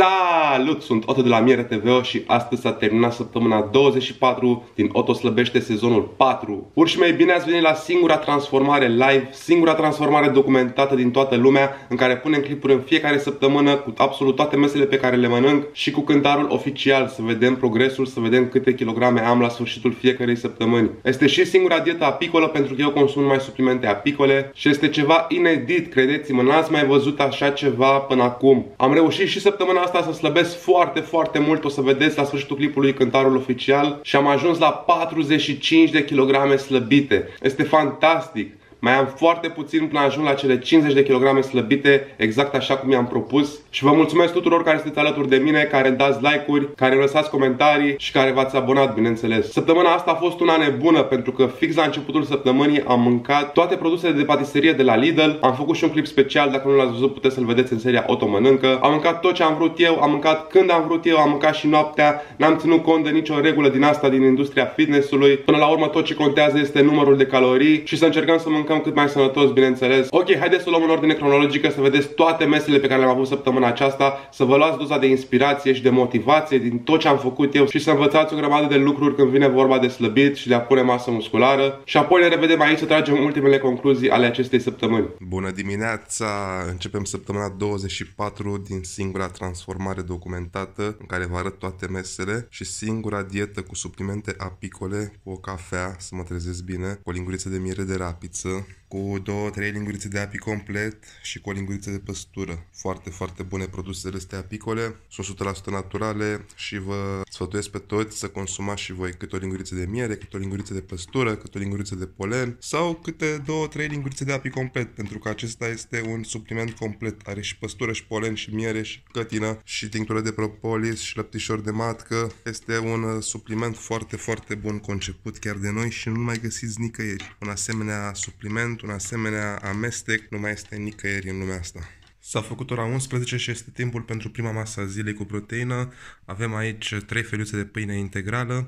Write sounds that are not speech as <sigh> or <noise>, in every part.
Salut! Sunt Otto de la Miere TV și astăzi s-a terminat săptămâna 24 din Otto Slăbește sezonul 4. Pur și mai bine ați venit la singura transformare live, singura transformare documentată din toată lumea, în care punem clipuri în fiecare săptămână cu absolut toate mesele pe care le mănânc și cu cântarul oficial, să vedem progresul, să vedem câte kilograme am la sfârșitul fiecarei săptămâni. Este și singura dieta apicolă pentru că eu consum mai suplimente apicole și este ceva inedit, credeți-mă, n-ați mai văzut așa ceva până acum. Am reușit și săptămâna asta să slăbesc foarte, foarte mult, o să vedeți la sfârșitul clipului cântarul oficial și am ajuns la 45 de kilograme slăbite. Este fantastic! Mai am foarte puțin până ajung la cele 50 de kg slăbite, exact așa cum mi am propus. Și vă mulțumesc tuturor care sunteți alături de mine, care îmi dați like-uri, care îmi lăsați comentarii și care v-ați abonat, bineînțeles. Săptămâna asta a fost una nebună, pentru că fix la începutul săptămânii am mâncat toate produsele de patiserie de la Lidl. Am făcut și un clip special, dacă nu l-ați văzut, puteți să-l vedeți în seria Oto Mănâncă. Am mâncat tot ce am vrut eu, am mâncat când am vrut eu, am mâncat și noaptea. N-am ținut cont de nicio regulă din asta din industria fitnessului. Până la urmă tot ce contează este numărul de calorii și să încercăm să mâncăm mâncăm cât mai sănătos, bineînțeles. Ok, haideți să luăm în ordine cronologică, să vedeți toate mesele pe care le-am avut săptămâna aceasta, să vă luați doza de inspirație și de motivație din tot ce am făcut eu și să învățați o grămadă de lucruri când vine vorba de slăbit și de a pune masă musculară. Și apoi ne revedem aici să tragem ultimele concluzii ale acestei săptămâni. Bună dimineața! Începem săptămâna 24 din singura transformare documentată în care vă arăt toate mesele și singura dietă cu suplimente apicole, cu o cafea, să mă trezesc bine, cu o linguriță de miere de rapiță, do cu două, trei lingurițe de api complet și cu o linguriță de păstură. Foarte, foarte bune produsele de apicole, sunt 100% naturale și vă sfătuiesc pe toți să consumați și voi câte o linguriță de miere, câte o linguriță de păstură, câte o linguriță de polen sau câte două, trei lingurițe de api complet, pentru că acesta este un supliment complet. Are și păstură și polen și miere și cătină și tinctură de propolis și lăptișor de matcă. Este un uh, supliment foarte, foarte bun conceput chiar de noi și nu mai găsiți nicăieri. Un asemenea supliment evident, un asemenea amestec nu mai este nicăieri în lumea asta. S-a făcut ora 11 și este timpul pentru prima masă a zilei cu proteină. Avem aici 3 feliuțe de pâine integrală,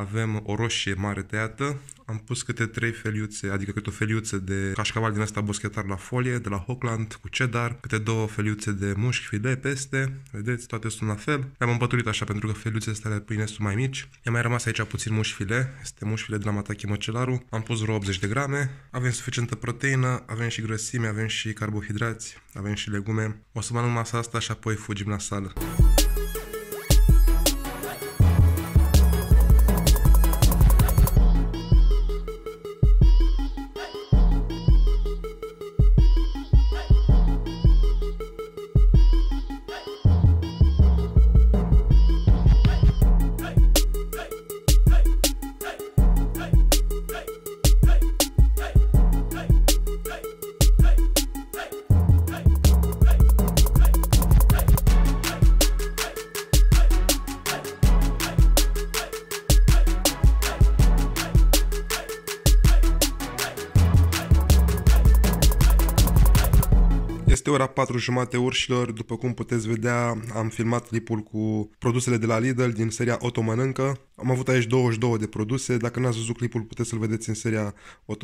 avem o roșie mare tăiată, am pus câte trei feliuțe, adică câte o feliuță de cașcaval din asta boschetar la folie, de la Hockland cu cedar, câte două feliuțe de mușchi, file peste, vedeți, toate sunt la fel. Le-am împăturit așa pentru că feliuțele astea de pâine sunt mai mici. I-a mai rămas aici puțin mușchi file, este mușchi file de la Mataki Măcelaru, am pus vreo 80 de grame, avem suficientă proteină, avem și grăsime, avem și carbohidrați, avem și legume. O să mănânc masa asta și apoi fugim la sală. agora patru jumate urșilor, după cum puteți vedea, am filmat clipul cu produsele de la Lidl din seria Mănâncă. Am avut aici 22 de produse, dacă n-ați văzut clipul puteți să-l vedeți în seria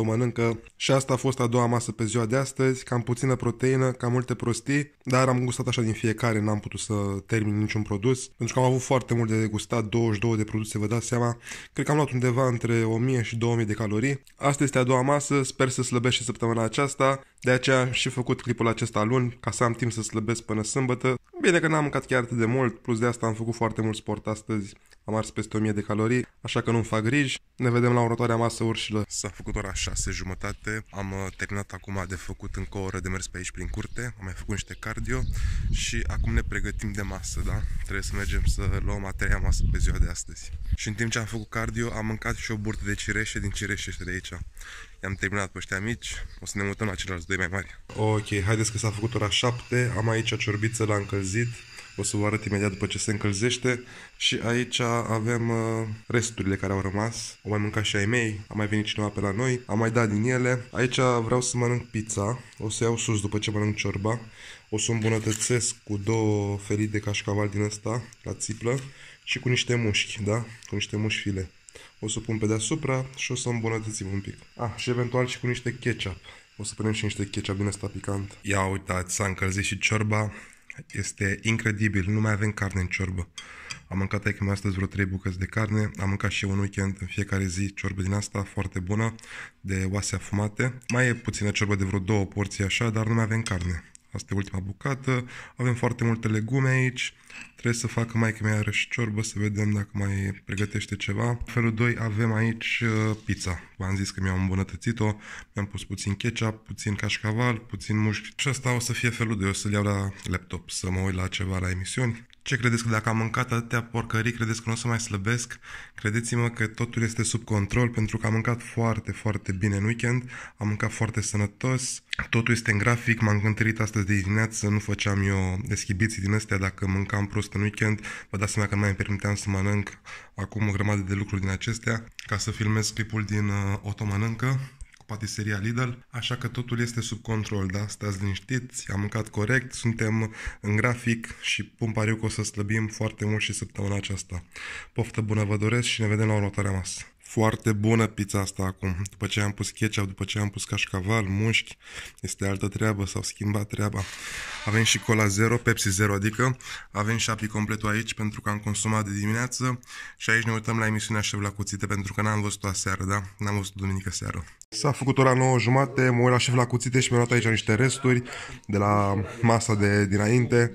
Mănâncă. Și asta a fost a doua masă pe ziua de astăzi, cam puțină proteină, cam multe prostii, dar am gustat așa din fiecare, n-am putut să termin niciun produs, pentru că am avut foarte mult de degustat, 22 de produse, vă dați seama. Cred că am luat undeva între 1000 și 2000 de calorii. Asta este a doua masă, sper să slăbești și săptămâna aceasta, de aceea și făcut clipul acesta luni, ca să am timp să slăbesc până sâmbătă. Bine că n-am mâncat chiar atât de mult, plus de asta am făcut foarte mult sport astăzi. Am ars peste 1000 de calorii, așa că nu-mi fac griji. Ne vedem la următoarea masă urșilă. S-a făcut ora 6 jumătate, am uh, terminat acum de făcut încă o oră de mers pe aici prin curte, am mai făcut niște cardio și acum ne pregătim de masă, da? Trebuie să mergem să luăm a treia masă pe ziua de astăzi. Și în timp ce am făcut cardio, am mâncat și o burtă de cireșe din cireșe de aici am terminat pe ăștia mici, o să ne mutăm la ceilalți doi mai mari. Ok, haideți că s-a făcut ora 7, am aici ciorbiță, la încălzit, o să vă arăt imediat după ce se încălzește și aici avem uh, resturile care au rămas, o mai mâncat și ai mei, a mai venit cineva pe la noi, am mai dat din ele. Aici vreau să mănânc pizza, o să iau sus după ce mănânc ciorba, o să îmbunătățesc cu două felii de cașcaval din ăsta la țiplă și cu niște mușchi, da? Cu niște mușchi file o să o pun pe deasupra și o să îmbunătățim un pic. Ah, și eventual și cu niște ketchup. O să punem și niște ketchup din ăsta picant. Ia uitați, s-a încălzit și ciorba. Este incredibil, nu mai avem carne în ciorbă. Am mâncat aici mai astăzi vreo 3 bucăți de carne, am mâncat și eu un weekend în fiecare zi ciorbă din asta, foarte bună, de oase afumate. Mai e puțină ciorbă de vreo două porții așa, dar nu mai avem carne. Asta e ultima bucată. Avem foarte multe legume aici. Trebuie să facă mai mea iarăși ciorbă să vedem dacă mai pregătește ceva. Felul 2 avem aici uh, pizza. V-am zis că mi-am îmbunătățit-o. Mi-am pus puțin ketchup, puțin cașcaval, puțin mușchi. Și asta o să fie felul 2. O să-l iau la laptop să mă uit la ceva la emisiuni. Ce credeți că dacă am mâncat atâtea porcării, credeți că nu o să mai slăbesc? Credeți-mă că totul este sub control pentru că am mâncat foarte, foarte bine în weekend, am mâncat foarte sănătos, totul este în grafic, m-am cântărit astăzi de dimineață, nu făceam eu deschibiții din astea, dacă mâncam prost în weekend, vă dați seama că nu mai îmi permiteam să mănânc acum o grămadă de lucruri din acestea, ca să filmez clipul din uh, Otomanâncă, patiseria Lidl, așa că totul este sub control, da? Stați liniștiți, am mâncat corect, suntem în grafic și pun pariu că o să slăbim foarte mult și săptămâna aceasta. Poftă bună vă doresc și ne vedem la următoarea masă foarte bună pizza asta acum. După ce am pus ketchup, după ce am pus cașcaval, mușchi, este altă treabă, s-au schimbat treaba. Avem și cola zero, Pepsi zero, adică avem și api completul aici pentru că am consumat de dimineață și aici ne uităm la emisiunea Șef la cuțite pentru că n-am văzut-o aseară, da? N-am văzut-o duminică seară. S-a făcut ora 9 jumate, mă uit la Șef la cuțite și mi-am luat aici niște resturi de la masa de dinainte.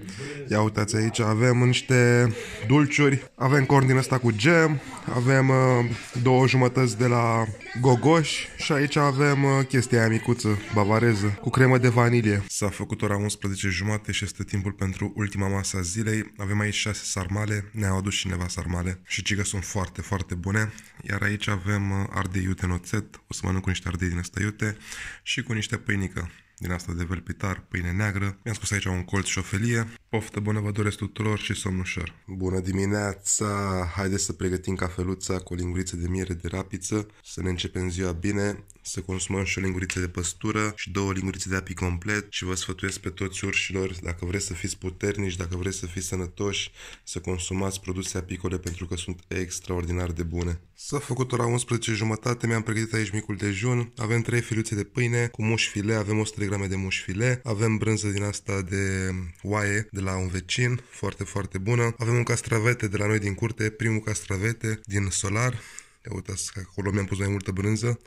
Ia uitați aici, avem niște dulciuri, avem corn din ăsta cu gem, avem uh, două jumătăți de la Gogoș și aici avem uh, chestia aia micuță, bavareză, cu cremă de vanilie. S-a făcut ora 11 jumate și este timpul pentru ultima masă a zilei. Avem aici 6 sarmale, ne-au adus cineva sarmale și cică sunt foarte, foarte bune. Iar aici avem uh, ardei iute în oțet, o să mănânc cu niște ardei din ăsta iute și cu niște pâinică din asta de velpitar, pâine neagră. Mi-am scos aici un colț și o felie. Poftă bună vă doresc tuturor și somn ușor. Bună dimineața! Haideți să pregătim cafeluța cu o linguriță de miere de rapiță, să ne începem ziua bine, să consumăm și o linguriță de păstură și două lingurițe de api complet și vă sfătuiesc pe toți urșilor, dacă vreți să fiți puternici, dacă vreți să fiți sănătoși, să consumați produse apicole pentru că sunt extraordinar de bune. S-a făcut ora 11 jumătate, mi-am pregătit aici micul dejun. Avem 3 filuțe de pâine cu mușfile. avem 100 de grame de mușfile. avem brânză din asta de oaie de la un vecin, foarte, foarte bună. Avem un castravete de la noi din curte, primul castravete din solar, Ia uitați că acolo mi-am pus mai multă brânză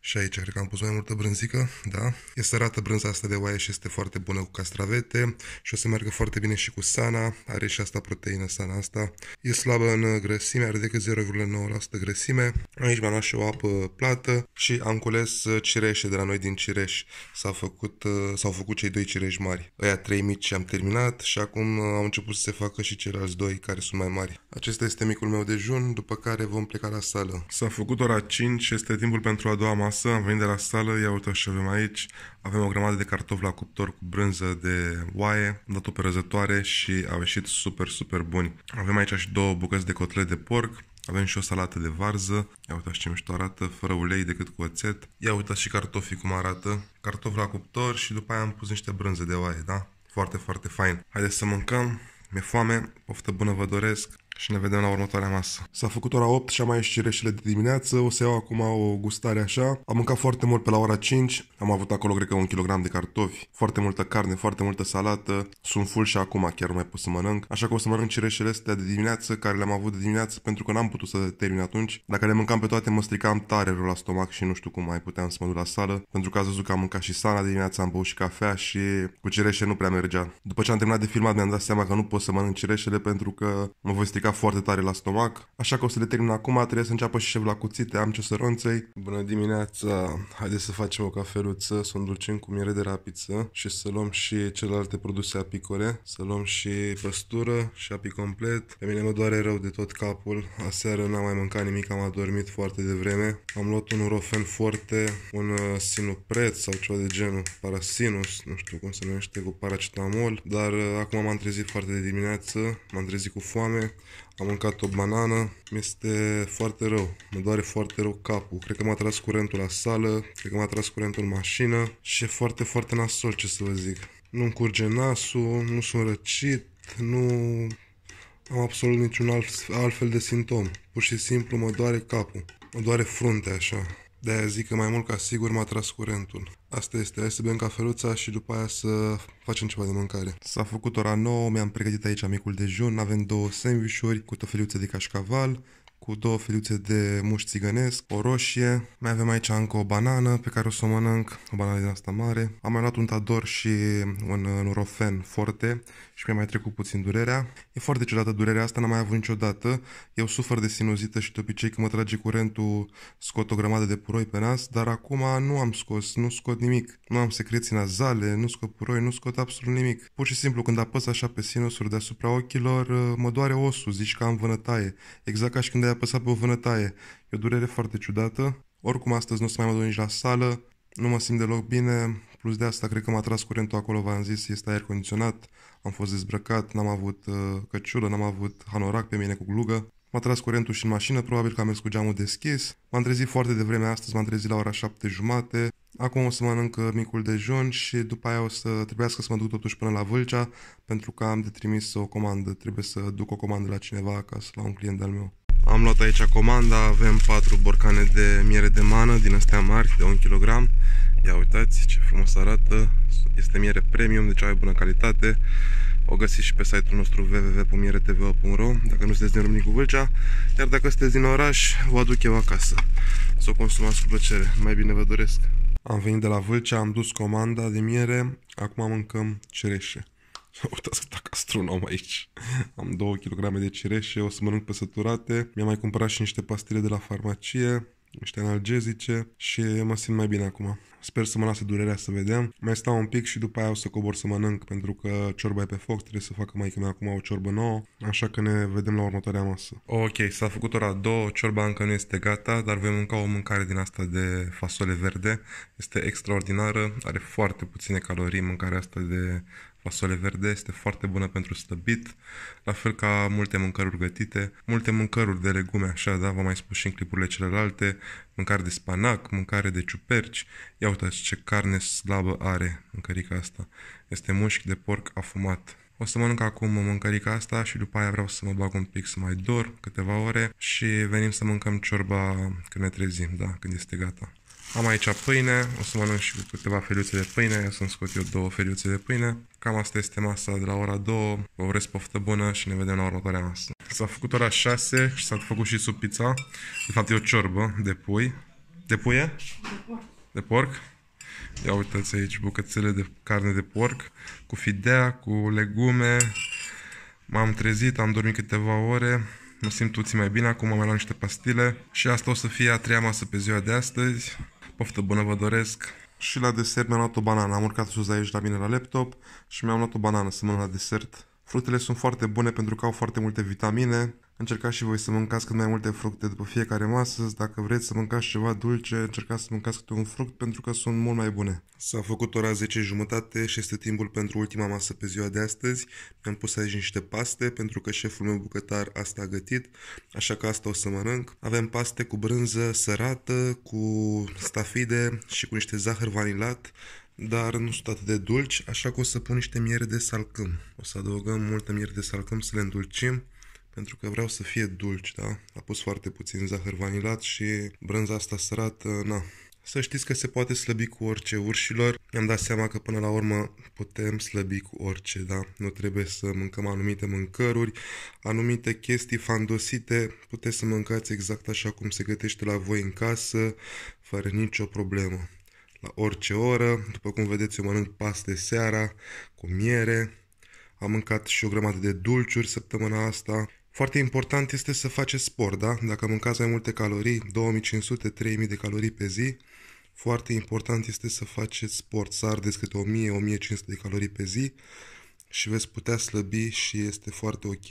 și aici cred că am pus mai multă brânzică, da? E sărată brânza asta de oaie și este foarte bună cu castravete și o să meargă foarte bine și cu sana, are și asta proteină sana asta. E slabă în grăsime, are decât 0,9% grăsime. Aici mi-am luat și o apă plată și am cules uh, cireșe de la noi din Cireș. S-au făcut, uh, s-au făcut cei doi cireși mari. Aia trei mici am terminat și acum uh, au început să se facă și ceilalți doi care sunt mai mari. Acesta este micul meu dejun, după care vom pleca la sală. S-a făcut ora 5, este timpul pentru a doua masă, am venit de la sală, ia uite și avem aici, avem o grămadă de cartofi la cuptor cu brânză de oaie, am dat-o pe răzătoare și au ieșit super, super buni. Avem aici și două bucăți de cotlet de porc, avem și o salată de varză, ia uitați ce mișto arată, fără ulei decât cu oțet. Ia uitați și cartofii cum arată, cartofi la cuptor și după aia am pus niște brânză de oaie, da? Foarte, foarte fain. Haideți să mâncăm, mi-e foame, poftă bună vă doresc și ne vedem la următoarea masă. S-a făcut ora 8 și am mai ieșit reșele de dimineață, o să iau acum o gustare așa. Am mâncat foarte mult pe la ora 5, am avut acolo cred că un kilogram de cartofi, foarte multă carne, foarte multă salată, sunt full și acum chiar nu mai pot să mănânc, așa că o să mănânc reșele astea de dimineață care le-am avut de dimineață pentru că n-am putut să termin atunci. Dacă le mâncam pe toate mă stricam tare rău la stomac și nu știu cum mai puteam să mă duc la sală, pentru că ați văzut că am mâncat și sana dimineața, am băut și cafea și cu cireșe nu prea mergea. După ce am terminat de filmat mi-am dat seama că nu pot să mănânc cireșele pentru că mă voi strica stricat foarte tare la stomac, așa că o să le termin acum, trebuie să înceapă și șef la cuțite, am sărunței. Bună dimineața, haideți să facem o cafeluță, să o îndulcim cu miere de rapiță și să luăm și celelalte produse apicole, să luăm și păstură și api complet. Pe mine mă doare rău de tot capul, aseară n-am mai mâncat nimic, am adormit foarte devreme. Am luat un rofen foarte, un uh, sinupret sau ceva de genul, parasinus, nu știu cum se numește, cu paracetamol, dar uh, acum m-am trezit foarte de dimineață, m-am trezit cu foame, am mâncat o banană, mi-este foarte rău, mă doare foarte rău capul. Cred că m-a tras curentul la sală, cred că m-a tras curentul în mașină și e foarte, foarte nasol, ce să vă zic. Nu-mi curge nasul, nu sunt răcit, nu am absolut niciun alt, altfel de simptom. Pur și simplu mă doare capul, mă doare fruntea așa. De-aia zic că mai mult ca sigur m-a tras curentul. Asta este, hai să bem cafeluța și după aia să facem ceva de mâncare. S-a făcut ora 9, mi-am pregătit aici micul dejun, avem două sandvișuri cu tofeliuțe de cașcaval, cu două feliuțe de muș țigănesc, o roșie, mai avem aici încă o banană pe care o să o mănânc, o banană din asta mare. Am mai luat un tador și un nurofen forte și mi-a mai trecut puțin durerea. E foarte ciudată durerea asta, n-am mai avut niciodată. Eu sufăr de sinuzită și de obicei când mă trage curentul scot o grămadă de puroi pe nas, dar acum nu am scos, nu scot nimic. Nu am secreții nazale, nu scot puroi, nu scot absolut nimic. Pur și simplu când apăs așa pe sinusuri deasupra ochilor, mă doare osul, zici că am vânătaie. Exact ca și când a apăsa pe o vânătaie. E o durere foarte ciudată. Oricum astăzi nu o să mai mă duc nici la sală, nu mă simt deloc bine, plus de asta cred că m-a tras curentul acolo, v-am zis, este aer condiționat, am fost dezbrăcat, n-am avut uh, căciulă, n-am avut hanorac pe mine cu glugă. M-a tras curentul și în mașină, probabil că am mers cu geamul deschis. M-am trezit foarte devreme astăzi, m-am trezit la ora șapte jumate. Acum o să mănânc uh, micul dejun și după aia o să trebuiască să mă duc totuși până la Vâlcea pentru că am de trimis o comandă. Trebuie să duc o comandă la cineva acasă, la un client al meu. Am luat aici comanda, avem 4 borcane de miere de mană din astea mari, de 1 kg. Ia uitați ce frumos arată, este miere premium, deci are bună calitate. O găsiți și pe site-ul nostru www.mieretv.ro dacă nu sunteți din Râmnicu Vâlcea, iar dacă sunteți din oraș, o aduc eu acasă. Să o consumați cu plăcere, mai bine vă doresc! Am venit de la Vâlcea, am dus comanda de miere, acum mâncăm cereșe. <laughs> Uitați cât astronom aici. Am 2 kg de cireșe, o să mănânc pe săturate. Mi-am mai cumpărat și niște pastile de la farmacie niște analgezice și mă simt mai bine acum. Sper să mă lase durerea să vedem. Mai stau un pic și după aia o să cobor să mănânc pentru că ciorba e pe foc, trebuie să facă mai mea acum o ciorbă nouă, așa că ne vedem la următoarea masă. Ok, s-a făcut ora 2, ciorba încă nu este gata, dar vom mânca o mâncare din asta de fasole verde. Este extraordinară, are foarte puține calorii mâncarea asta de sole verde este foarte bună pentru slăbit, la fel ca multe mâncăruri gătite, multe mâncăruri de legume, așa, da, v-am mai spus și în clipurile celelalte, mâncare de spanac, mâncare de ciuperci, ia uitați ce carne slabă are mâncărica asta. Este mușchi de porc afumat. O să mănânc acum mâncărica asta și după aia vreau să mă bag un pic să mai dor câteva ore și venim să mâncăm ciorba când ne trezim, da, când este gata. Am aici pâine, o să mănânc și cu câteva feliuțe de pâine, o să-mi scot eu două feliuțe de pâine. Cam asta este masa de la ora 2, vă urez poftă bună și ne vedem la următoarea masă. S-a făcut ora 6 și s-a făcut și pizza. de fapt e o ciorbă de pui. De puie? De porc. De porc? Ia uitați aici bucățele de carne de porc cu fidea, cu legume. M-am trezit, am dormit câteva ore, mă simt puțin mai bine, acum am mai luat niște pastile și asta o să fie a treia masă pe ziua de astăzi. Poftă bună vă doresc! Și la desert mi-am luat o banană. Am urcat sus aici la mine la laptop și mi-am luat o banană să mănânc la desert. Fructele sunt foarte bune pentru că au foarte multe vitamine Încercați și voi să mâncați cât mai multe fructe după fiecare masă. Dacă vreți să mâncați ceva dulce, încercați să mâncați câte un fruct pentru că sunt mult mai bune. S-a făcut ora 10 jumătate și este timpul pentru ultima masă pe ziua de astăzi. Mi-am pus aici niște paste pentru că șeful meu bucătar asta a gătit, așa că asta o să mănânc. Avem paste cu brânză sărată, cu stafide și cu niște zahăr vanilat dar nu sunt atât de dulci, așa că o să pun niște miere de salcâm. O să adăugăm multă miere de salcâm să le îndulcim pentru că vreau să fie dulci, da? A pus foarte puțin zahăr vanilat și brânza asta sărată, na, să știți că se poate slăbi cu orice urșilor. Am dat seama că până la urmă putem slăbi cu orice, da? Nu trebuie să mâncăm anumite mâncăruri, anumite chestii fandosite. Puteți să mâncați exact așa cum se gătește la voi în casă, fără nicio problemă. La orice oră, după cum vedeți, eu mănânc paste seara cu miere. Am mâncat și o grămadă de dulciuri săptămâna asta. Foarte important este să faceți sport, da? Dacă mâncați mai multe calorii, 2500-3000 de calorii pe zi, foarte important este să faceți sport, să ardeți câte 1000-1500 de calorii pe zi și veți putea slăbi și este foarte ok.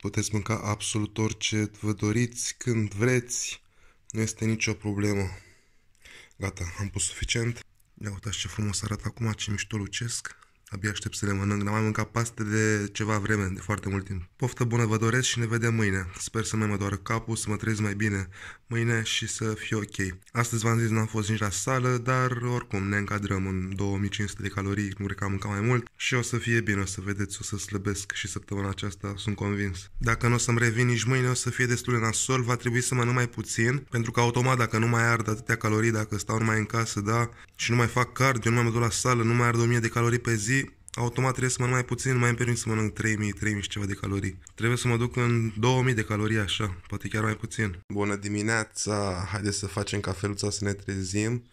Puteți mânca absolut orice vă doriți, când vreți, nu este nicio problemă. Gata, am pus suficient. Ia uitați ce frumos arată acum, ce mișto lucesc. Abia aștept să le mănânc, n-am mai mâncat paste de ceva vreme, de foarte mult timp. Poftă bună vă doresc și ne vedem mâine. Sper să nu mă doară capul, să mă trezesc mai bine mâine și să fiu ok. Astăzi v-am zis n-am fost nici la sală, dar oricum ne încadrăm în 2500 de calorii, nu cred că am mâncat mai mult și o să fie bine, o să vedeți, o să slăbesc și săptămâna aceasta, sunt convins. Dacă nu o să-mi revin nici mâine, o să fie destul de nasol, va trebui să mănânc mai puțin, pentru că automat dacă nu mai ard atâtea calorii, dacă stau numai în casă, da, și nu mai fac cardio, nu mai mă duc la sală, nu mai ard 1000 de calorii pe zi, automat trebuie să mănânc mai puțin, mai îmi permit să mănânc 3000, 3000 și ceva de calorii. Trebuie să mă duc în 2000 de calorii așa, poate chiar mai puțin. Bună dimineața, haideți să facem cafeluța să ne trezim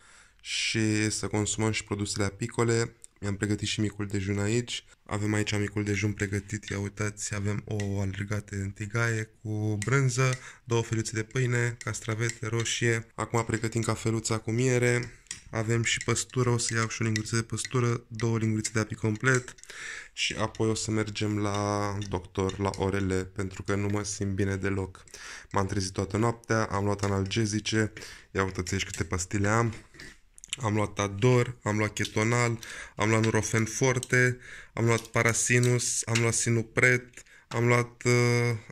și să consumăm și produsele apicole. Mi-am pregătit și micul dejun aici. Avem aici micul dejun pregătit, ia uitați, avem o alergate în tigaie cu brânză, două feluțe de pâine, castravete, roșie. Acum pregătim cafeluța cu miere, avem și păstură, o să iau și o linguriță de păstură, două lingurițe de api complet și apoi o să mergem la doctor, la orele, pentru că nu mă simt bine deloc. M-am trezit toată noaptea, am luat analgezice, ia uitați aici câte pastile am, am luat Ador, am luat Ketonal, am luat Nurofen Forte, am luat Parasinus, am luat Sinupret, am luat uh,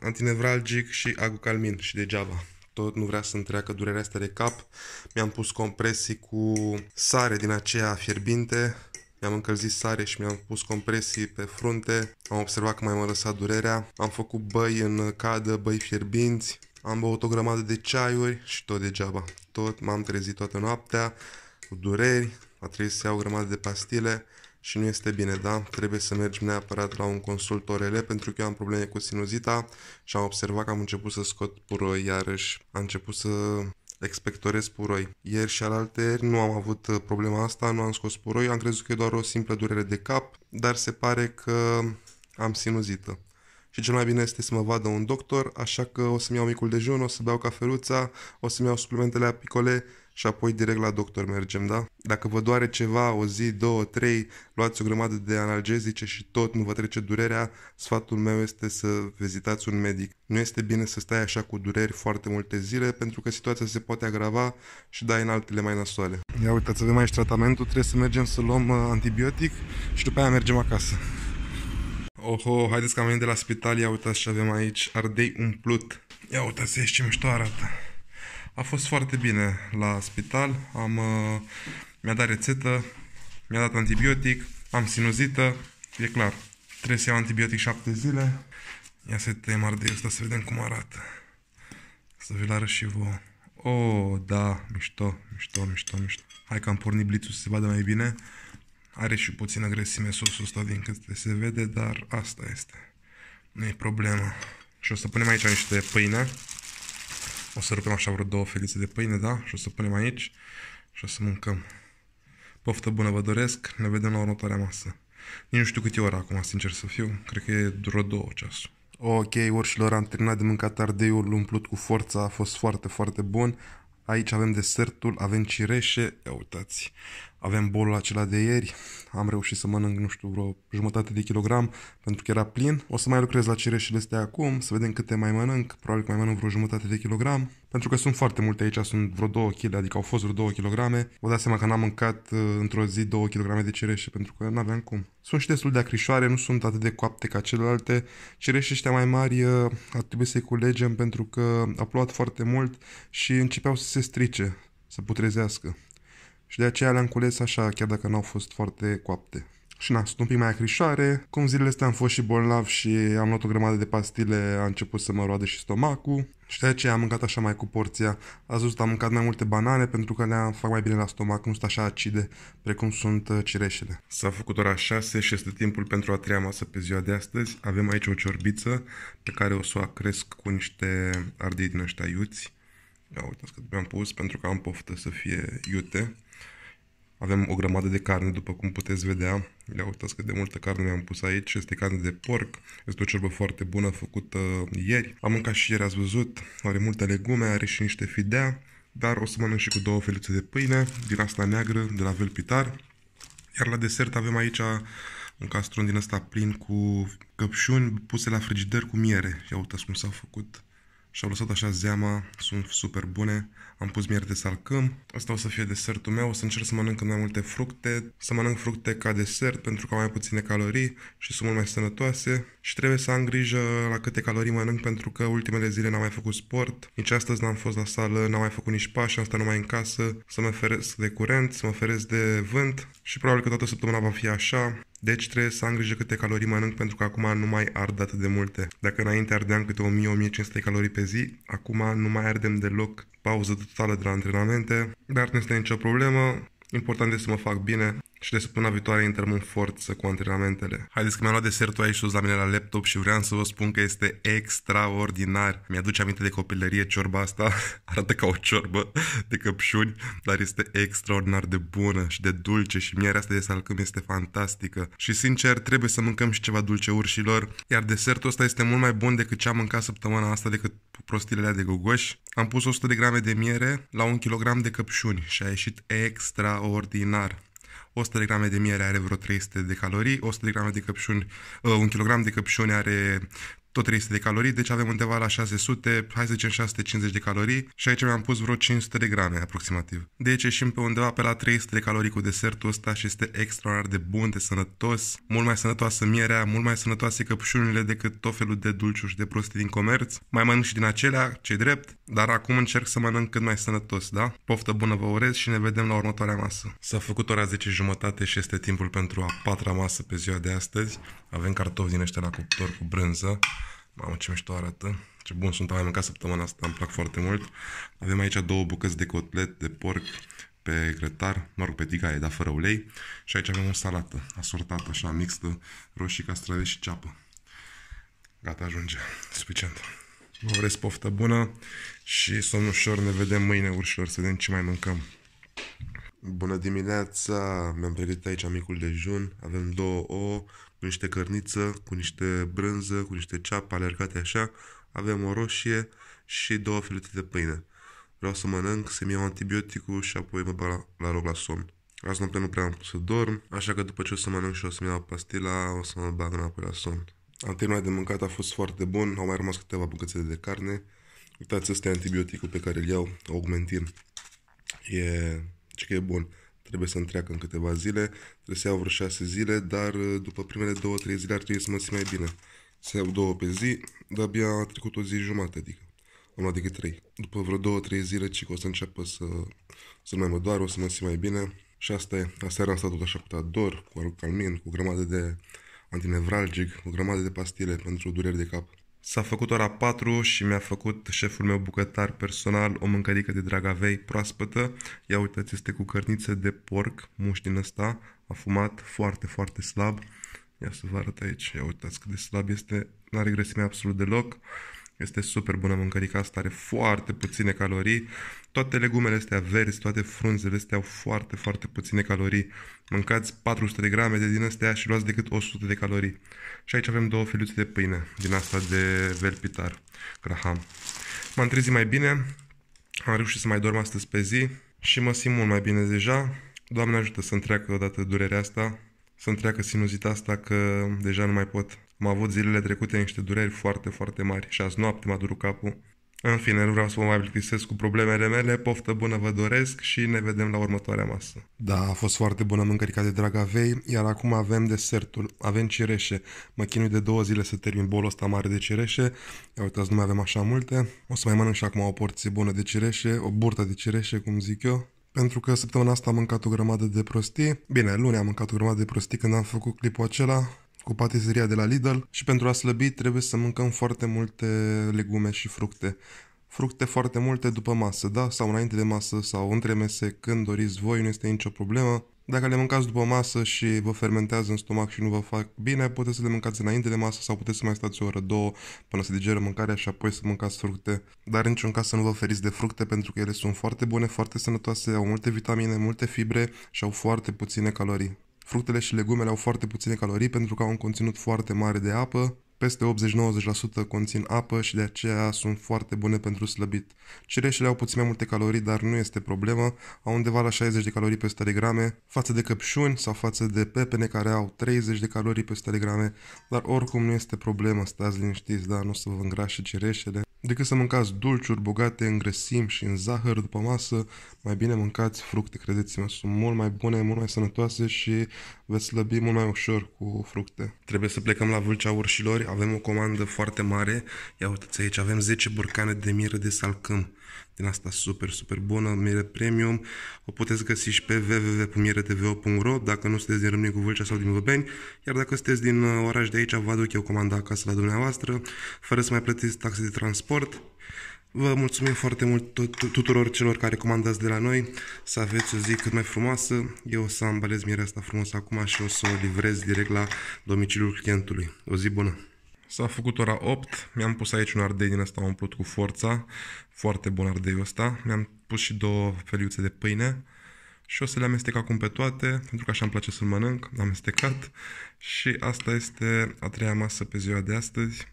antinevralgic și agucalmin și degeaba tot nu vrea să-mi treacă durerea asta de cap. Mi-am pus compresii cu sare din aceea fierbinte, mi-am încălzit sare și mi-am pus compresii pe frunte, am observat că mai m-a lăsat durerea, am făcut băi în cadă, băi fierbinți, am băut o grămadă de ceaiuri și tot degeaba. Tot m-am trezit toată noaptea cu dureri, a trebuit să iau o grămadă de pastile, și nu este bine, da? Trebuie să mergem neapărat la un consult orele pentru că eu am probleme cu sinuzita și am observat că am început să scot puroi iarăși. Am început să expectorez puroi. Ieri și alaltăieri nu am avut uh, problema asta, nu am scos puroi, am crezut că e doar o simplă durere de cap, dar se pare că am sinuzită. Și cel mai bine este să mă vadă un doctor, așa că o să-mi iau micul dejun, o să beau cafeluța, o să-mi iau suplimentele apicole și apoi direct la doctor mergem, da? Dacă vă doare ceva o zi, două, trei, luați o grămadă de analgezice și tot nu vă trece durerea, sfatul meu este să vizitați un medic. Nu este bine să stai așa cu dureri foarte multe zile pentru că situația se poate agrava și dai în altele mai nasoale. Ia uitați, avem aici tratamentul, trebuie să mergem să luăm uh, antibiotic și după aia mergem acasă. Oho, haideți că am venit de la spital, ia uitați ce avem aici, ardei umplut. Ia uitați ești ce mișto arată. A fost foarte bine la spital, am, uh, mi-a dat rețetă, mi-a dat antibiotic, am sinuzită, e clar. Trebuie să iau antibiotic 7 zile. Ia să tăiem ardeiul ăsta să vedem cum arată. Să vi-l arăt și vouă. Oh, da, mișto, mișto, mișto, mișto. Hai că am pornit blițul să se vadă mai bine. Are și puțină grăsime sosul ăsta din câte se vede, dar asta este. Nu e problema. Și o să punem aici niște pâine. O să rupem așa vreo două felițe de pâine, da? Și o să punem aici și o să mâncăm. Poftă bună vă doresc, ne vedem la următoarea masă. Nici nu știu cât e ora acum, sincer să fiu, cred că e vreo două ceas. Ok, orșilor, am terminat de mâncat ardeiul umplut cu forța, a fost foarte, foarte bun. Aici avem desertul, avem cireșe, ia uitați avem bolul acela de ieri, am reușit să mănânc, nu știu, vreo jumătate de kilogram pentru că era plin. O să mai lucrez la cireșile astea acum, să vedem câte mai mănânc, probabil că mai mănânc vreo jumătate de kilogram, pentru că sunt foarte multe aici, sunt vreo 2 kg, adică au fost vreo 2 kg. Vă dați seama că n-am mâncat uh, într-o zi 2 kg de cireșe pentru că nu aveam cum. Sunt și destul de acrișoare, nu sunt atât de coapte ca celelalte. Cireșii ăștia mai mari uh, ar trebui să-i culegem pentru că a plouat foarte mult și începeau să se strice, să putrezească și de aceea le-am cules așa, chiar dacă n-au fost foarte coapte. Și na, sunt un pic mai acrișoare. Cum zilele astea am fost și bolnav și am luat o grămadă de pastile, a început să mă roade și stomacul. Și de aceea am mâncat așa mai cu porția. Azi văzut, am mâncat mai multe banane pentru că le fac mai bine la stomac, nu sunt așa acide, precum sunt uh, cireșele. S-a făcut ora 6 și este timpul pentru a treia masă pe ziua de astăzi. Avem aici o ciorbiță pe care o să o acresc cu niște ardei din ăștia iuți. Ia uitați cât am pus pentru că am poftă să fie iute. Avem o grămadă de carne, după cum puteți vedea. Ia uitați cât de multă carne mi-am pus aici. Este carne de porc. Este o ciorbă foarte bună făcută ieri. Am mâncat și ieri, ați văzut. Are multe legume, are și niște fidea. Dar o să mănânc și cu două felițe de pâine din asta neagră, de la Velpitar. Iar la desert avem aici un castron din ăsta plin cu căpșuni puse la frigider cu miere. Ia uitați cum s-au făcut și au lăsat așa zeama, sunt super bune. Am pus miere de salcâm. Asta o să fie desertul meu. O să încerc să mănânc mai multe fructe, să mănânc fructe ca desert pentru că au mai puține calorii și sunt mult mai sănătoase și trebuie să am grijă la câte calorii mănânc pentru că ultimele zile n-am mai făcut sport, nici astăzi n-am fost la sală, n-am mai făcut nici pași, am stat numai în casă, să mă feresc de curent, să mă feresc de vânt și probabil că toată săptămâna va fi așa, deci trebuie să am grijă câte calorii mănânc pentru că acum nu mai ard atât de multe. Dacă înainte ardeam câte 1000-1500 calorii pe zi, acum nu mai ardem deloc. Pauză totală de la antrenamente, dar nu este nicio problemă. Important este să mă fac bine, și de săptămâna viitoare intrăm în forță cu antrenamentele. Haideți că mi-am luat desertul aici sus la mine la laptop și vreau să vă spun că este extraordinar. Mi-aduce aminte de copilărie ciorba asta, <laughs> arată ca o ciorbă de căpșuni, dar este extraordinar de bună și de dulce și mierea asta de salcâm este fantastică. Și sincer, trebuie să mâncăm și ceva dulce urșilor, iar desertul ăsta este mult mai bun decât ce am mâncat săptămâna asta, decât prostilele de gogoși. Am pus 100 de grame de miere la 1 kg de căpșuni și a ieșit extraordinar. 100 de grame de miere are vreo 300 de calorii, 100 de grame de căpșuni, uh, un kilogram de căpșuni are tot 300 de calorii, deci avem undeva la 600, hai să zicem 650 de calorii și aici mi-am pus vreo 500 de grame aproximativ. Deci ieșim pe undeva pe la 300 de calorii cu desertul ăsta și este extraordinar de bun, de sănătos, mult mai sănătoasă mierea, mult mai sănătoase căpșunile decât tot felul de dulciuri și de prostii din comerț. Mai mănânc și din acelea, ce drept, dar acum încerc să mănânc cât mai sănătos, da? Poftă bună vă urez și ne vedem la următoarea masă. S-a făcut ora 10 jumătate și este timpul pentru a patra masă pe ziua de astăzi. Avem cartofi din ăștia la cuptor cu brânză. Mamă, ce mișto arată. Ce bun sunt, am mâncat săptămâna asta, îmi plac foarte mult. Avem aici două bucăți de cotlet de porc pe grătar, mă rog, pe tigaie, dar fără ulei. Și aici avem o salată asortată, așa, mixtă, roșii, castraveți și ceapă. Gata, ajunge. Suficient. Vă urez poftă bună și somn ușor. Ne vedem mâine, urșilor, să vedem ce mai mâncăm. Bună dimineața, mi-am pregătit aici micul dejun, avem două ouă, cu niște cărniță, cu niște brânză, cu niște ceapă alergate așa, avem o roșie și două filete de pâine. Vreau să mănânc, să-mi iau antibioticul și apoi mă bag la, la rog la somn. Azi noapte nu prea am pus să dorm, așa că după ce o să mănânc și o să-mi iau pastila, o să mă bag înapoi la somn. Am terminat de mâncat, a fost foarte bun, au mai rămas câteva bucățele de carne. Uitați, ăsta e antibioticul pe care îl iau, augmentin. E Zice că e bun. Trebuie să-mi treacă în câteva zile, trebuie să iau vreo șase zile, dar uh, după primele două, trei zile ar trebui să mă simt mai bine. Să iau două pe zi, dar abia a trecut o zi jumătate, adică. Am luat decât trei. După vreo două, trei zile, ci o să înceapă să, să mai mă doar, o să mă simt mai bine. Și asta e. Aseară am stat tot așa cu ador, cu alucalmin, cu o grămadă de antinevralgic, o grămadă de pastile pentru dureri de cap. S-a făcut ora 4 și mi-a făcut șeful meu bucătar personal o mâncărică de dragavei proaspătă. Ia uitați, este cu cărniță de porc, muș din ăsta, a fumat foarte, foarte slab. Ia să vă arăt aici, ia uitați cât de slab este, n-are grăsime absolut deloc. Este super bună mâncărica asta, are foarte puține calorii. Toate legumele astea verzi, toate frunzele astea au foarte, foarte puține calorii. Mâncați 400 de grame de din astea și luați decât 100 de calorii. Și aici avem două feliuțe de pâine, din asta de velpitar, graham. M-am trezit mai bine, am reușit să mai dorm astăzi pe zi și mă simt mult mai bine deja. Doamne ajută să-mi treacă odată durerea asta, să-mi treacă sinuzita asta că deja nu mai pot. Am avut zilele trecute niște dureri foarte, foarte mari și azi noapte m-a durut capul. În fine, nu vreau să mă mai plictisesc cu problemele mele, poftă bună vă doresc și ne vedem la următoarea masă. Da, a fost foarte bună mâncărica de draga vei, iar acum avem desertul, avem cireșe. Mă chinui de două zile să termin bolul ăsta mare de cireșe, ia uitați, nu mai avem așa multe. O să mai mănânc și acum o porție bună de cireșe, o burtă de cireșe, cum zic eu, pentru că săptămâna asta am mâncat o grămadă de prostii. Bine, luni am mâncat o grămadă de prostii când am făcut clipul acela cu patiseria de la Lidl și pentru a slăbi trebuie să mâncăm foarte multe legume și fructe. Fructe foarte multe după masă, da? Sau înainte de masă sau între mese, când doriți voi, nu este nicio problemă. Dacă le mâncați după masă și vă fermentează în stomac și nu vă fac bine, puteți să le mâncați înainte de masă sau puteți să mai stați o oră, două, până se digeră mâncarea și apoi să mâncați fructe. Dar în niciun caz să nu vă feriți de fructe pentru că ele sunt foarte bune, foarte sănătoase, au multe vitamine, multe fibre și au foarte puține calorii. Fructele și legumele au foarte puține calorii pentru că au un conținut foarte mare de apă peste 80-90% conțin apă și de aceea sunt foarte bune pentru slăbit. Cireșele au puțin mai multe calorii, dar nu este problemă, au undeva la 60 de calorii pe 100 de grame, față de căpșuni sau față de pepene care au 30 de calorii pe 100 de grame, dar oricum nu este problemă, stați liniștiți, da, nu o să vă îngrașe cireșele. Decât să mâncați dulciuri bogate în grăsimi și în zahăr după masă, mai bine mâncați fructe, credeți-mă, sunt mult mai bune, mult mai sănătoase și veți slăbi mult mai ușor cu fructe. Trebuie să plecăm la Vâlcea Urșilor, avem o comandă foarte mare. Ia uitați aici, avem 10 borcane de mire de salcâm. Din asta super, super bună, mire premium. O puteți găsi și pe www.miretv.ro dacă nu sunteți din Râmnicu Vâlcea sau din Văbeni. Iar dacă sunteți din uh, oraș de aici, vă aduc eu comanda acasă la dumneavoastră, fără să mai plătiți taxe de transport. Vă mulțumim foarte mult tuturor celor care comandați de la noi, să aveți o zi cât mai frumoasă. Eu o să ambalez asta frumos acum și o să o livrez direct la domiciliul clientului. O zi bună! S-a făcut ora 8, mi-am pus aici un ardei din ăsta umplut cu forța, foarte bun ardeiul ăsta. Mi-am pus și două feliuțe de pâine și o să le amestec acum pe toate, pentru că așa îmi place să-l mănânc, am amestecat. Și asta este a treia masă pe ziua de astăzi,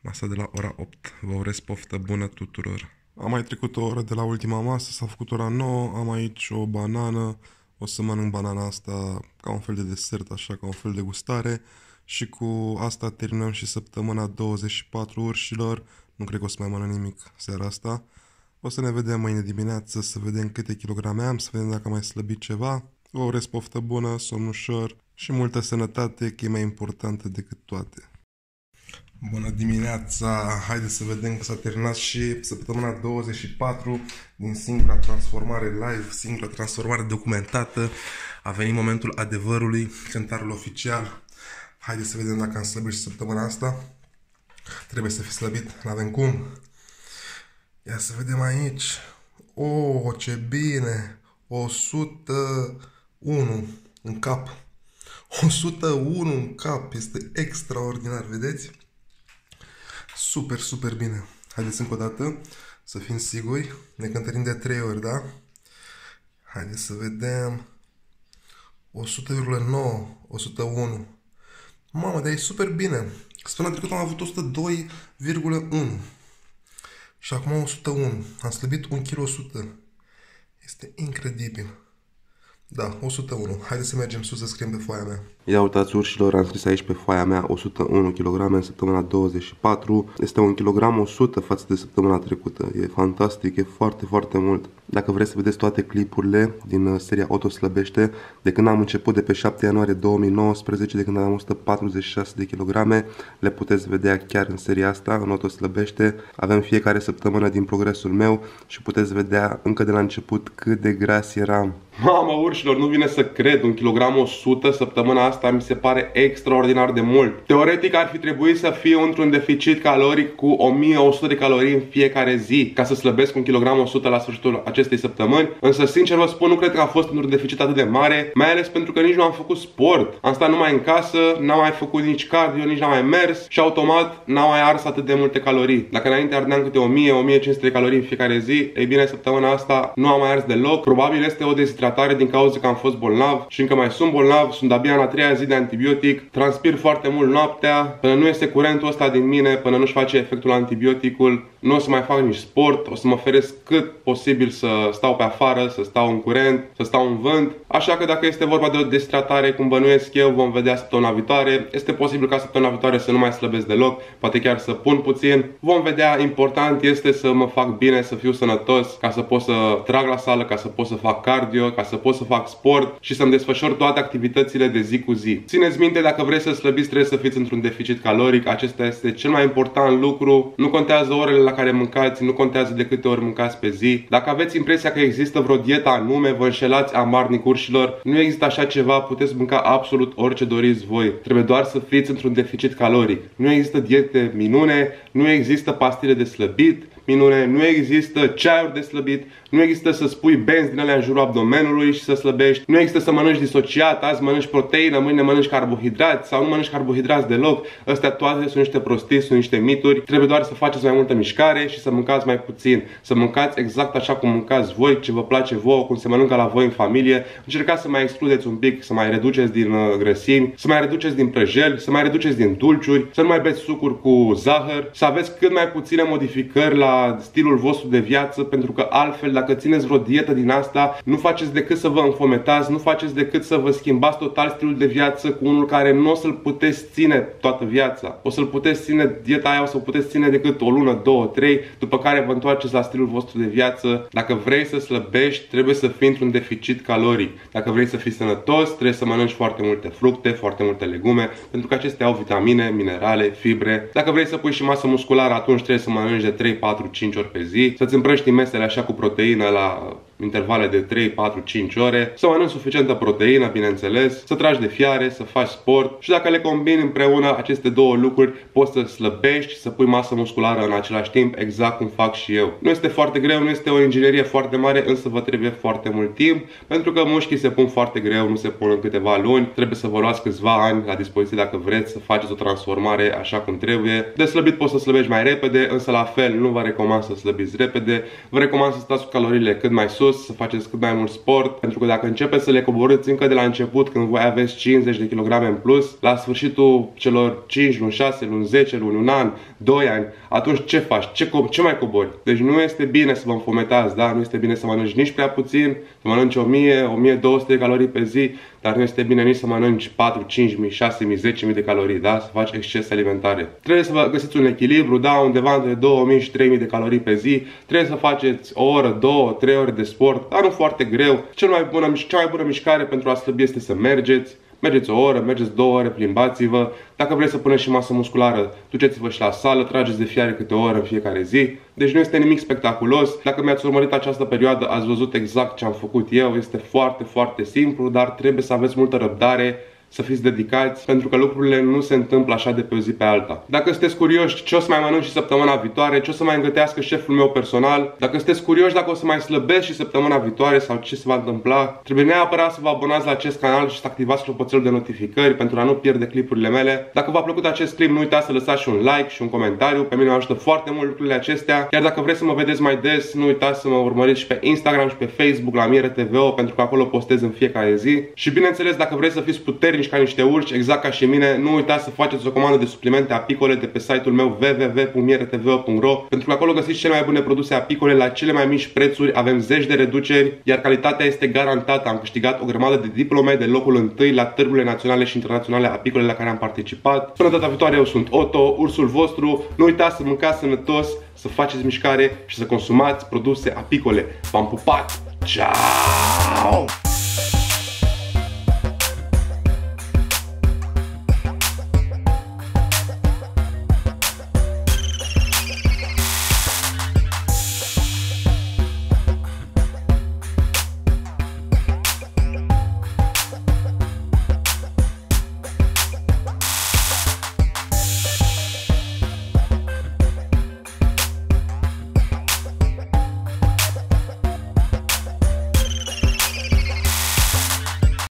masa de la ora 8. Vă urez poftă bună tuturor! Am mai trecut o oră de la ultima masă, s-a făcut ora 9, am aici o banană, o să mănânc banana asta ca un fel de desert, așa, ca un fel de gustare. Și cu asta terminăm și săptămâna 24 urșilor. Nu cred că o să mai mănânc nimic seara asta. O să ne vedem mâine dimineață, să vedem câte kilograme am, să vedem dacă am mai slăbit ceva. Vă urez poftă bună, somn ușor și multă sănătate, că e mai importantă decât toate. Bună dimineața! Haideți să vedem că s-a terminat și săptămâna 24 din singura transformare live, singura transformare documentată. A venit momentul adevărului, cântarul oficial Haideți să vedem dacă am slăbit și săptămâna asta. Trebuie să fi slăbit, la avem cum. Ia să vedem aici. O, oh, ce bine! 101 în cap. 101 în cap. Este extraordinar, vedeți? Super, super bine. Haideți încă o dată să fim siguri. Ne cântărim de 3 ori, da? Haideți să vedem. 100,9, 101, Mamă, dar e super bine. Spune trecut am avut 102,1 și acum 101. Am slăbit 1,1 kg. Este incredibil. Da, 101. Haideți să mergem sus să scriem pe foaia mea. Ia uitați urșilor, am scris aici pe foaia mea 101 kg în săptămâna 24. Este un kg 100 față de săptămâna trecută. E fantastic, e foarte, foarte mult. Dacă vreți să vedeți toate clipurile din uh, seria Auto Slăbește, de când am început de pe 7 ianuarie 2019, de când am 146 de kg, le puteți vedea chiar în seria asta, în Auto Slăbește. Avem fiecare săptămână din progresul meu și puteți vedea încă de la început cât de gras eram. Mama urșilor, nu vine să cred, un kg 100 săptămâna asta asta mi se pare extraordinar de mult. Teoretic ar fi trebuit să fie într-un deficit caloric cu 1100 de calorii în fiecare zi ca să slăbesc un kilogram 100 la sfârșitul acestei săptămâni, însă sincer vă spun, nu cred că a fost într-un deficit atât de mare, mai ales pentru că nici nu am făcut sport. Am stat numai în casă, n-am mai făcut nici cardio, nici n-am mai mers și automat n-am mai ars atât de multe calorii. Dacă înainte ardeam câte 1000-1500 de calorii în fiecare zi, ei bine, săptămâna asta nu am mai ars deloc. Probabil este o deshidratare din cauza că am fost bolnav și încă mai sunt bolnav, sunt abia în a treia treia zi de antibiotic, transpir foarte mult noaptea, până nu este curentul ăsta din mine, până nu-și face efectul antibioticul, nu o să mai fac nici sport, o să mă feresc cât posibil să stau pe afară, să stau în curent, să stau în vânt. Așa că dacă este vorba de o destratare, cum bănuiesc eu, vom vedea săptămâna viitoare. Este posibil ca săptămâna viitoare să nu mai slăbesc deloc, poate chiar să pun puțin. Vom vedea, important este să mă fac bine, să fiu sănătos, ca să pot să trag la sală, ca să pot să fac cardio, ca să pot să fac sport și să-mi desfășor toate activitățile de zi cu zi. Țineți minte, dacă vreți să slăbiți, trebuie să fiți într-un deficit caloric. Acesta este cel mai important lucru. Nu contează orele la care mâncați nu contează de câte ori mâncați pe zi. Dacă aveți impresia că există vreo dietă anume, vă înșelați amarnic urșilor. Nu există așa ceva, puteți mânca absolut orice doriți voi. Trebuie doar să fiți într-un deficit caloric. Nu există diete minune, nu există pastile de slăbit, minune, nu există ceaiuri de slăbit, nu există să spui benzi din alea în jurul abdomenului și să slăbești, nu există să mănânci disociat, azi mănânci proteină, mâine mănânci carbohidrați sau nu mănânci carbohidrați deloc. Astea toate sunt niște prostii, sunt niște mituri. Trebuie doar să faceți mai multă mișcare și să mâncați mai puțin, să mâncați exact așa cum mâncați voi, ce vă place vouă, cum se mănâncă la voi în familie. Încercați să mai excludeți un pic, să mai reduceți din uh, grăsimi, să mai reduceți din prăjel, să mai reduceți din dulciuri, să nu mai beți sucuri cu zahăr, să aveți cât mai puține modificări la stilul vostru de viață, pentru că altfel, dacă țineți vreo dietă din asta, nu faceți decât să vă înfometați, nu faceți decât să vă schimbați total stilul de viață cu unul care nu o să-l puteți ține toată viața. O să-l puteți ține, dieta aia o să o puteți ține decât o lună, două, trei, după care vă întoarceți la stilul vostru de viață. Dacă vrei să slăbești, trebuie să fii într-un deficit caloric. Dacă vrei să fii sănătos, trebuie să mănânci foarte multe fructe, foarte multe legume, pentru că acestea au vitamine, minerale, fibre. Dacă vrei să pui și masă musculară, atunci trebuie să mănânci de 3-4 4-5 ori pe zi, să-ți împrăști mesele așa cu proteină la intervale de 3, 4, 5 ore, să mănânci suficientă proteină, bineînțeles, să tragi de fiare, să faci sport și dacă le combini împreună aceste două lucruri, poți să slăbești, să pui masă musculară în același timp, exact cum fac și eu. Nu este foarte greu, nu este o inginerie foarte mare, însă vă trebuie foarte mult timp, pentru că mușchii se pun foarte greu, nu se pun în câteva luni, trebuie să vă luați câțiva ani la dispoziție dacă vreți să faceți o transformare așa cum trebuie. De slăbit poți să slăbești mai repede, însă la fel nu vă recomand să slăbiți repede, vă recomand să stați cu calorile cât mai sus, sus, să faceți cât mai mult sport, pentru că dacă începeți să le coborâți încă de la început, când voi aveți 50 de kg în plus, la sfârșitul celor 5 luni, 6 luni, 10 luni, un an, 2 ani, atunci ce faci? Ce, co- ce mai cobori? Deci nu este bine să vă înfometați, da? Nu este bine să mănânci nici prea puțin, să mănânci 1000, 1200 de calorii pe zi, dar nu este bine nici să mănânci 4, 5000, 6000, 10000 de calorii, da? Să faci excese alimentare. Trebuie să vă găsiți un echilibru, da? Undeva între 2000 și 3000 de calorii pe zi. Trebuie să faceți o oră, două, trei ore de sport sport, nu foarte greu, cel mai bună, cea mai bună mișcare pentru a slăbi este să mergeți, mergeți o oră, mergeți două ore, plimbați-vă. Dacă vreți să puneți și masă musculară, duceți-vă și la sală, trageți de fiare câte o oră în fiecare zi. Deci nu este nimic spectaculos. Dacă mi-ați urmărit această perioadă, ați văzut exact ce am făcut eu. Este foarte, foarte simplu, dar trebuie să aveți multă răbdare să fiți dedicați, pentru că lucrurile nu se întâmplă așa de pe o zi pe alta. Dacă sunteți curioși ce o să mai mănânc și săptămâna viitoare, ce o să mai îngătească șeful meu personal, dacă sunteți curioși dacă o să mai slăbesc și săptămâna viitoare sau ce se va întâmpla, trebuie neapărat să vă abonați la acest canal și să activați clopoțelul de notificări pentru a nu pierde clipurile mele. Dacă v-a plăcut acest clip, nu uitați să lăsați și un like și un comentariu, pe mine mă ajută foarte mult lucrurile acestea. Iar dacă vreți să mă vedeți mai des, nu uitați să mă urmăriți și pe Instagram și pe Facebook la Miere TV, pentru că acolo postez în fiecare zi. Și bineînțeles, dacă vreți să fiți puternici mici ca niște urci, exact ca și mine, nu uitați să faceți o comandă de suplimente apicole de pe site-ul meu www.mieretv.ro pentru că acolo găsiți cele mai bune produse apicole la cele mai mici prețuri, avem zeci de reduceri, iar calitatea este garantată. Am câștigat o grămadă de diplome de locul întâi la târgurile naționale și internaționale apicole la care am participat. Până data viitoare, eu sunt Otto, ursul vostru. Nu uitați să mâncați sănătos, să faceți mișcare și să consumați produse apicole. V-am pupat! Ciao!